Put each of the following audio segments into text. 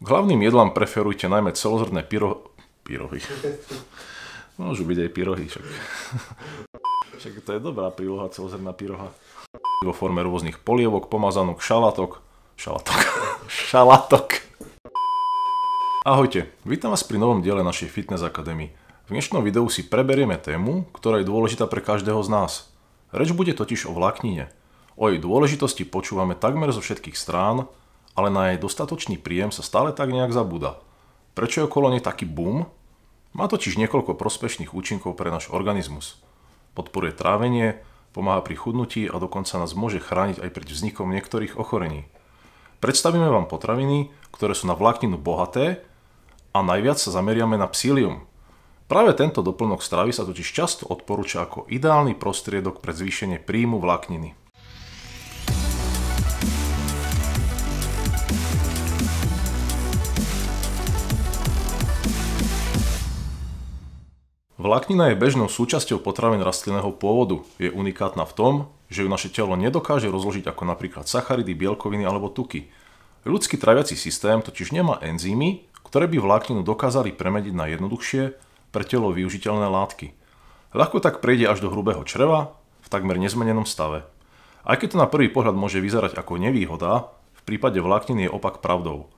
K hlavným jedlám preferujte najmä celozrné pyro... pyrohy. Môžu byť aj pyrohy, však. však to je dobrá príloha, celozrná pyroha. Vo forme rôznych polievok, pomazanok, šalatok. Šalatok. šalatok. Ahojte, vítam vás pri novom diele našej Fitness Akadémy. V dnešnom videu si preberieme tému, ktorá je dôležitá pre každého z nás. Reč bude totiž o vláknine. O jej dôležitosti počúvame takmer zo všetkých strán, ale na jej dostatočný príjem sa stále tak nejak zabúda. Prečo je okolo nej taký boom? Má totiž niekoľko prospešných účinkov pre náš organizmus. Podporuje trávenie, pomáha pri chudnutí a dokonca nás môže chrániť aj pred vznikom niektorých ochorení. Predstavíme vám potraviny, ktoré sú na vlákninu bohaté a najviac sa zameriame na psílium. Práve tento doplnok stravy sa totiž často odporúča ako ideálny prostriedok pre zvýšenie príjmu vlákniny. Vláknina je bežnou súčasťou potravín rastlinného pôvodu. Je unikátna v tom, že ju naše telo nedokáže rozložiť ako napríklad sacharidy, bielkoviny alebo tuky. Ľudský traviací systém totiž nemá enzymy, ktoré by vlákninu dokázali premediť na jednoduchšie, pre telo využiteľné látky. Ľahko tak prejde až do hrubého čreva v takmer nezmenenom stave. Aj keď to na prvý pohľad môže vyzerať ako nevýhoda, v prípade vlákniny je opak pravdou.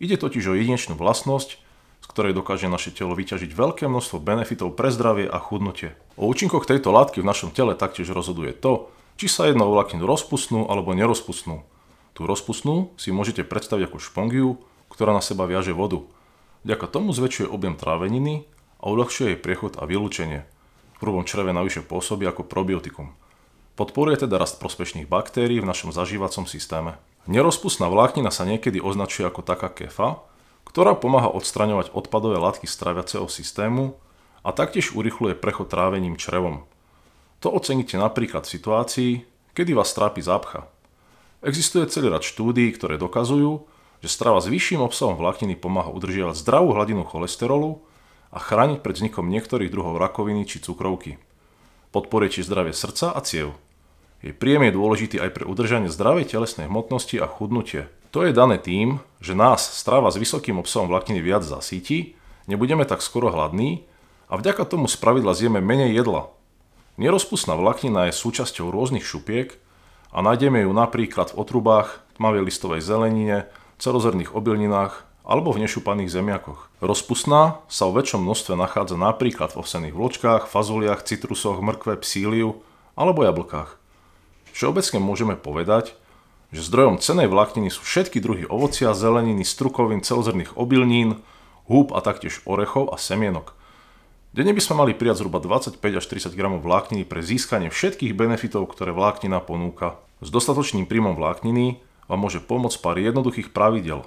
Ide totiž o jedinečnú vlastnosť, ktorej dokáže naše telo vyťažiť veľké množstvo benefitov pre zdravie a chudnutie. O účinkoch tejto látky v našom tele taktiež rozhoduje to, či sa jedná o vlákninu rozpustnú alebo nerozpustnú. Tú rozpustnú si môžete predstaviť ako špongiu, ktorá na seba viaže vodu. Vďaka tomu zväčšuje objem tráveniny a uľahčuje jej priechod a vylúčenie. V prvom čreve navyše pôsobí ako probiotikum. Podporuje teda rast prospešných baktérií v našom zažívacom systéme. Nerozpustná vláknina sa niekedy označuje ako taká kefa, ktorá pomáha odstraňovať odpadové látky z tráviaceho systému a taktiež urychľuje prechod trávením črevom. To oceníte napríklad v situácii, kedy vás trápi zápcha. Existuje celý rad štúdií, ktoré dokazujú, že strava s vyšším obsahom vlákniny pomáha udržiavať zdravú hladinu cholesterolu a chrániť pred vznikom niektorých druhov rakoviny či cukrovky. Podporuje či zdravie srdca a ciev. Jej príjem je dôležitý aj pre udržanie zdravej telesnej hmotnosti a chudnutie – to je dané tým, že nás strava s vysokým obsahom vlákniny viac zasíti, nebudeme tak skoro hladní a vďaka tomu spravidla zjeme menej jedla. Nerozpustná vláknina je súčasťou rôznych šupiek a nájdeme ju napríklad v otrubách, tmavej listovej zelenine, celozrných obilninách alebo v nešupaných zemiakoch. Rozpustná sa v väčšom množstve nachádza napríklad v ovsených vločkách, fazuliach, citrusoch, mrkve, psíliu alebo jablkách. Všeobecne môžeme povedať, že zdrojom cenej vlákniny sú všetky druhy ovocia, zeleniny, strukovín, celozrných obilnín, húb a taktiež orechov a semienok. Denne by sme mali prijať zhruba 25 až 30 g vlákniny pre získanie všetkých benefitov, ktoré vláknina ponúka. S dostatočným príjmom vlákniny vám môže pomôcť pár jednoduchých pravidel.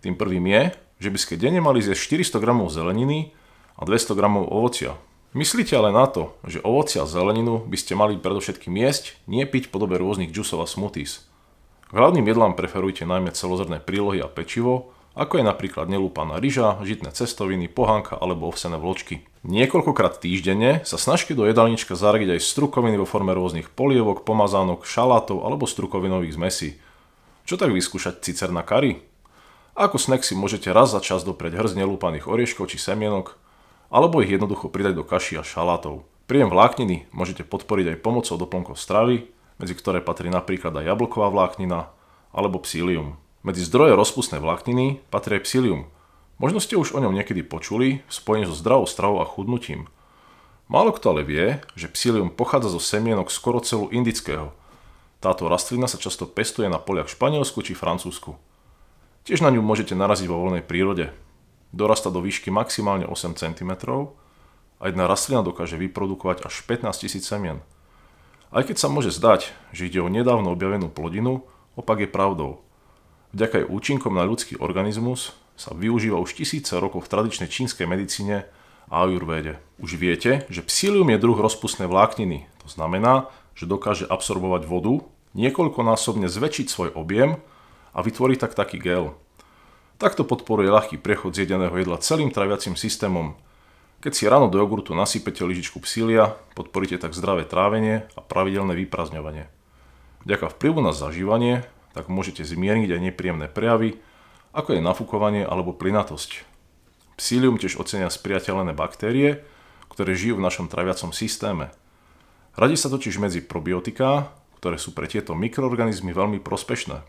Tým prvým je, že by ste denne mali zjesť 400 g zeleniny a 200 g ovocia. Myslíte ale na to, že ovocia a zeleninu by ste mali predovšetkým jesť, nie piť podobe rôznych džusov a smoothies. K hlavným jedlám preferujte najmä celozrné prílohy a pečivo, ako je napríklad nelúpaná ryža, žitné cestoviny, pohanka alebo ovsené vločky. Niekoľkokrát týždenne sa snažte do jedálnička zaradiť aj strukoviny vo forme rôznych polievok, pomazánok, šalátov alebo strukovinových zmesí. Čo tak vyskúšať cicer na kari? Ako snack si môžete raz za čas dopreť hrz nelúpaných orieškov či semienok, alebo ich jednoducho pridať do kaši a šalátov. Príjem vlákniny môžete podporiť aj pomocou doplnkov stravy, medzi ktoré patrí napríklad aj jablková vláknina alebo psílium. Medzi zdroje rozpustnej vlákniny patrí aj psílium. Možno ste už o ňom niekedy počuli v spojení so zdravou stravou a chudnutím. Málo kto ale vie, že psílium pochádza zo semienok skoro celú indického. Táto rastlina sa často pestuje na poliach v Španielsku či Francúzsku. Tiež na ňu môžete naraziť vo voľnej prírode. Dorasta do výšky maximálne 8 cm a jedna rastlina dokáže vyprodukovať až 15 000 semien. Aj keď sa môže zdať, že ide o nedávno objavenú plodinu, opak je pravdou. Vďaka jej účinkom na ľudský organizmus sa využíva už tisíce rokov v tradičnej čínskej medicíne a ajurvéde. Už viete, že psílium je druh rozpustnej vlákniny. To znamená, že dokáže absorbovať vodu, niekoľkonásobne zväčšiť svoj objem a vytvorí tak taký gel. Takto podporuje ľahký prechod z jedeného jedla celým traviacim systémom, keď si ráno do jogurtu nasypete lyžičku psília, podporíte tak zdravé trávenie a pravidelné vyprazňovanie. Vďaka vplyvu na zažívanie tak môžete zmierniť aj nepríjemné prejavy, ako je nafúkovanie alebo plynatosť. Psílium tiež ocenia spriateľené baktérie, ktoré žijú v našom traviacom systéme. Radi sa totiž medzi probiotiká, ktoré sú pre tieto mikroorganizmy veľmi prospešné.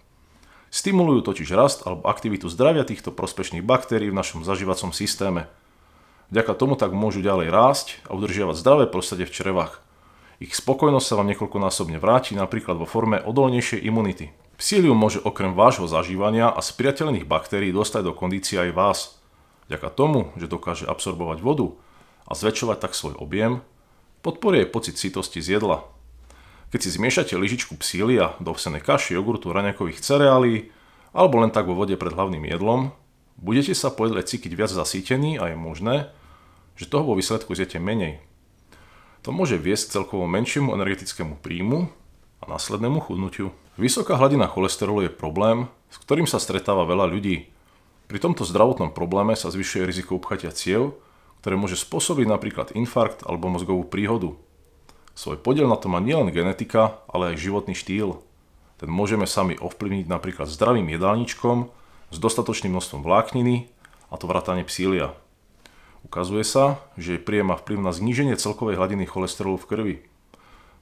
Stimulujú totiž rast alebo aktivitu zdravia týchto prospešných baktérií v našom zažívacom systéme – Vďaka tomu tak môžu ďalej rásť a udržiavať zdravé prostredie v črevách. Ich spokojnosť sa vám niekoľkonásobne vráti napríklad vo forme odolnejšej imunity. Psílium môže okrem vášho zažívania a spriateľných baktérií dostať do kondície aj vás. Vďaka tomu, že dokáže absorbovať vodu a zväčšovať tak svoj objem, podporie pocit sítosti z jedla. Keď si zmiešate lyžičku psília do ovsenej kaši, jogurtu, raňakových cereálií alebo len tak vo vode pred hlavným jedlom, budete sa po jedle cítiť viac zasýtení a je možné, že toho vo výsledku zjete menej. To môže viesť k celkovo menšiemu energetickému príjmu a následnému chudnutiu. Vysoká hladina cholesterolu je problém, s ktorým sa stretáva veľa ľudí. Pri tomto zdravotnom probléme sa zvyšuje riziko obchatia ciev, ktoré môže spôsobiť napríklad infarkt alebo mozgovú príhodu. Svoj podiel na to má nielen genetika, ale aj životný štýl. Ten môžeme sami ovplyvniť napríklad zdravým jedálničkom s dostatočným množstvom vlákniny, a to vrátane psília. Ukazuje sa, že jej príjem má vplyv na zníženie celkovej hladiny cholesterolu v krvi.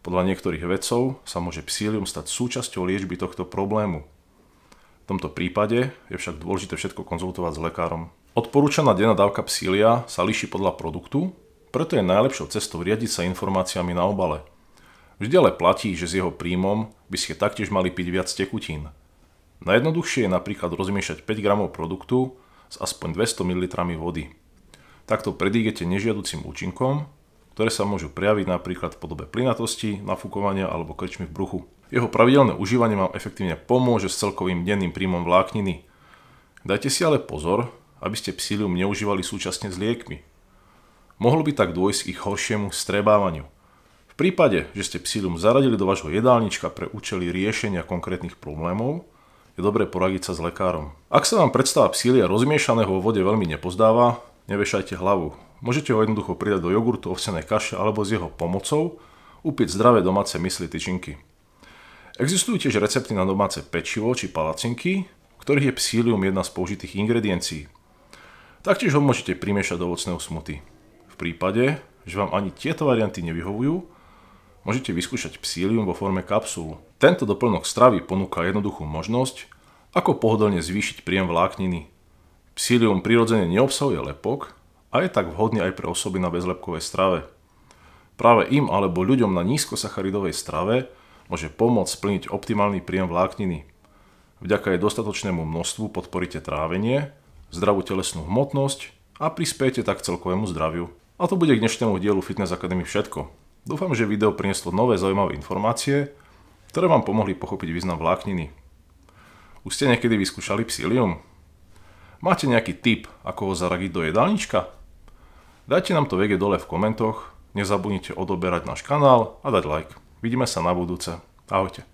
Podľa niektorých vedcov sa môže psílium stať súčasťou liečby tohto problému. V tomto prípade je však dôležité všetko konzultovať s lekárom. Odporúčaná denná dávka psília sa líši podľa produktu, preto je najlepšou cestou riadiť sa informáciami na obale. Vždy ale platí, že s jeho príjmom by ste taktiež mali piť viac tekutín. Najjednoduchšie je napríklad rozmiešať 5 g produktu s aspoň 200 ml vody. Takto predídete nežiaducim účinkom, ktoré sa môžu prejaviť napríklad v podobe plynatosti, nafúkovania alebo krčmy v bruchu. Jeho pravidelné užívanie vám efektívne pomôže s celkovým denným príjmom vlákniny. Dajte si ale pozor, aby ste psílium neužívali súčasne s liekmi. Mohlo by tak dôjsť k ich horšiemu strebávaniu. V prípade, že ste psílium zaradili do vášho jedálnička pre účely riešenia konkrétnych problémov, je dobré poradiť sa s lekárom. Ak sa vám predstava psília rozmiešaného vo vode veľmi nepozdáva, nevešajte hlavu. Môžete ho jednoducho pridať do jogurtu, ovsenej kaše alebo s jeho pomocou upiť zdravé domáce mysli tyčinky. Existujú tiež recepty na domáce pečivo či palacinky, ktorých je psílium jedna z použitých ingrediencií. Taktiež ho môžete primiešať do ovocného smuty. V prípade, že vám ani tieto varianty nevyhovujú, môžete vyskúšať psílium vo forme kapsul. Tento doplnok stravy ponúka jednoduchú možnosť, ako pohodlne zvýšiť príjem vlákniny Psyllium prirodzene neobsahuje lepok a je tak vhodný aj pre osoby na bezlepkovej strave. Práve im alebo ľuďom na nízkosacharidovej strave môže pomôcť splniť optimálny príjem vlákniny. Vďaka jej dostatočnému množstvu podporíte trávenie, zdravú telesnú hmotnosť a prispiejete tak celkovému zdraviu. A to bude k dnešnému dielu Fitness Academy všetko. Dúfam, že video prinieslo nové zaujímavé informácie, ktoré vám pomohli pochopiť význam vlákniny. Už ste niekedy vyskúšali psílium? Máte nejaký tip, ako ho zaradiť do jedálnička? Dajte nám to vedieť dole v komentoch, nezabudnite odoberať náš kanál a dať like. Vidíme sa na budúce. Ahojte.